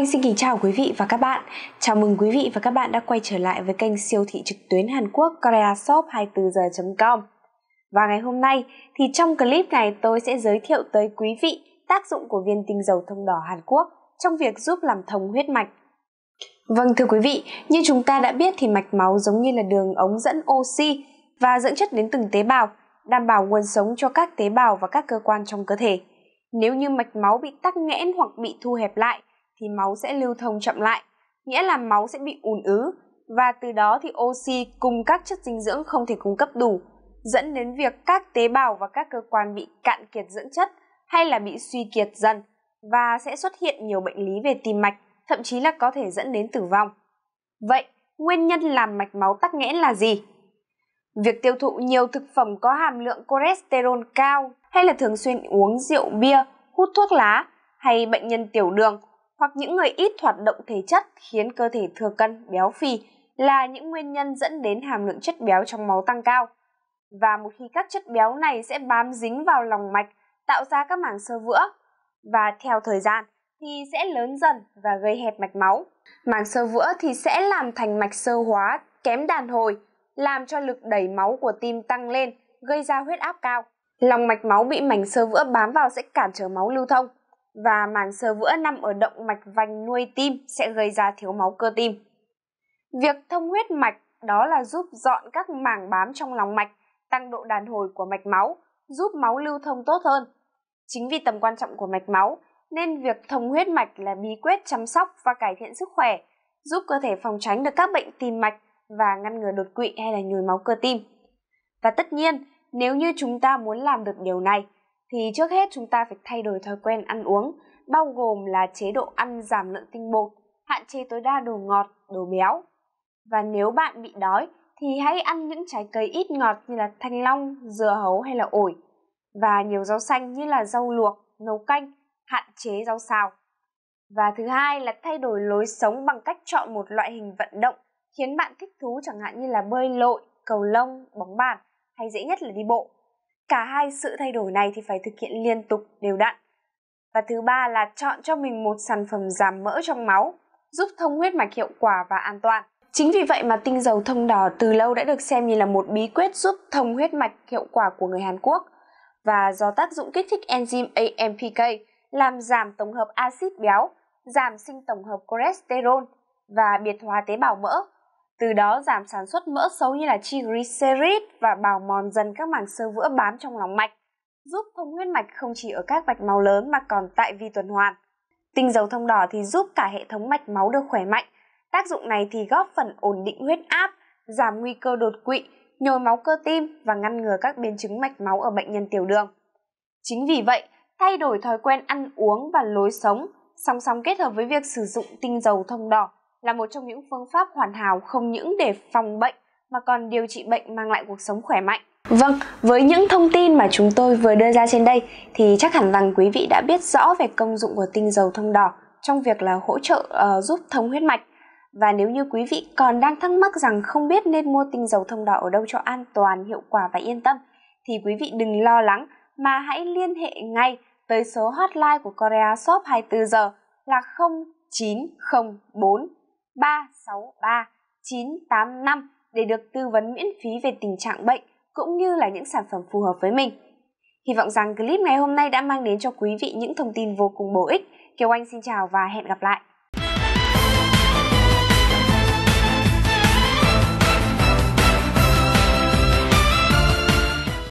Anh xin kính chào quý vị và các bạn. Chào mừng quý vị và các bạn đã quay trở lại với kênh siêu thị trực tuyến Hàn Quốc Korea Shop 24h.com. Và ngày hôm nay thì trong clip này tôi sẽ giới thiệu tới quý vị tác dụng của viên tinh dầu thông đỏ Hàn Quốc trong việc giúp làm thông huyết mạch. Vâng thưa quý vị, như chúng ta đã biết thì mạch máu giống như là đường ống dẫn oxy và dẫn chất đến từng tế bào, đảm bảo nguồn sống cho các tế bào và các cơ quan trong cơ thể. Nếu như mạch máu bị tắc nghẽn hoặc bị thu hẹp lại thì máu sẽ lưu thông chậm lại, nghĩa là máu sẽ bị ùn ứ và từ đó thì oxy cùng các chất dinh dưỡng không thể cung cấp đủ, dẫn đến việc các tế bào và các cơ quan bị cạn kiệt dưỡng chất hay là bị suy kiệt dần và sẽ xuất hiện nhiều bệnh lý về tim mạch, thậm chí là có thể dẫn đến tử vong. Vậy, nguyên nhân làm mạch máu tắc nghẽn là gì? Việc tiêu thụ nhiều thực phẩm có hàm lượng cholesterol cao hay là thường xuyên uống rượu bia, hút thuốc lá hay bệnh nhân tiểu đường hoặc những người ít hoạt động thể chất khiến cơ thể thừa cân, béo phì là những nguyên nhân dẫn đến hàm lượng chất béo trong máu tăng cao. Và một khi các chất béo này sẽ bám dính vào lòng mạch, tạo ra các mảng sơ vữa và theo thời gian thì sẽ lớn dần và gây hẹp mạch máu. Mảng sơ vữa thì sẽ làm thành mạch sơ hóa kém đàn hồi, làm cho lực đẩy máu của tim tăng lên, gây ra huyết áp cao. Lòng mạch máu bị mảnh sơ vữa bám vào sẽ cản trở máu lưu thông, và màng sơ vữa nằm ở động mạch vành nuôi tim sẽ gây ra thiếu máu cơ tim. Việc thông huyết mạch đó là giúp dọn các mảng bám trong lòng mạch, tăng độ đàn hồi của mạch máu, giúp máu lưu thông tốt hơn. Chính vì tầm quan trọng của mạch máu nên việc thông huyết mạch là bí quyết chăm sóc và cải thiện sức khỏe, giúp cơ thể phòng tránh được các bệnh tim mạch và ngăn ngừa đột quỵ hay là nhồi máu cơ tim. Và tất nhiên, nếu như chúng ta muốn làm được điều này, thì trước hết chúng ta phải thay đổi thói quen ăn uống, bao gồm là chế độ ăn giảm lượng tinh bột, hạn chế tối đa đồ ngọt, đồ béo. Và nếu bạn bị đói thì hãy ăn những trái cây ít ngọt như là thanh long, dưa hấu hay là ổi và nhiều rau xanh như là rau luộc, nấu canh, hạn chế rau xào. Và thứ hai là thay đổi lối sống bằng cách chọn một loại hình vận động khiến bạn thích thú chẳng hạn như là bơi lội, cầu lông, bóng bàn hay dễ nhất là đi bộ cả hai sự thay đổi này thì phải thực hiện liên tục đều đặn và thứ ba là chọn cho mình một sản phẩm giảm mỡ trong máu giúp thông huyết mạch hiệu quả và an toàn chính vì vậy mà tinh dầu thông đỏ từ lâu đã được xem như là một bí quyết giúp thông huyết mạch hiệu quả của người hàn quốc và do tác dụng kích thích enzyme AMPK làm giảm tổng hợp axit béo, giảm sinh tổng hợp cholesterol và biệt hóa tế bào mỡ, từ đó giảm sản xuất mỡ xấu như là triglycerid và bào mòn dần các mảng sơ vữa bám trong lòng mạch, giúp thông huyết mạch không chỉ ở các mạch máu lớn mà còn tại vi tuần hoàn. Tinh dầu thông đỏ thì giúp cả hệ thống mạch máu được khỏe mạnh. Tác dụng này thì góp phần ổn định huyết áp, giảm nguy cơ đột quỵ, nhồi máu cơ tim và ngăn ngừa các biến chứng mạch máu ở bệnh nhân tiểu đường. Chính vì vậy, thay đổi thói quen ăn uống và lối sống, song song kết hợp với việc sử dụng tinh dầu thông đỏ là một trong những phương pháp hoàn hảo không những để phòng bệnh mà còn điều trị bệnh mang lại cuộc sống khỏe mạnh. Vâng, với những thông tin mà chúng tôi vừa đưa ra trên đây thì chắc hẳn rằng quý vị đã biết rõ về công dụng của tinh dầu thông đỏ trong việc là hỗ trợ uh, giúp thông huyết mạch. Và nếu như quý vị còn đang thắc mắc rằng không biết nên mua tinh dầu thông đỏ ở đâu cho an toàn, hiệu quả và yên tâm thì quý vị đừng lo lắng mà hãy liên hệ ngay tới số hotline của Korea Shop 24 giờ là 0904 363 985 để được tư vấn miễn phí về tình trạng bệnh cũng như là những sản phẩm phù hợp với mình. Hy vọng rằng clip ngày hôm nay đã mang đến cho quý vị những thông tin vô cùng bổ ích. Kiều Anh xin chào và hẹn gặp lại.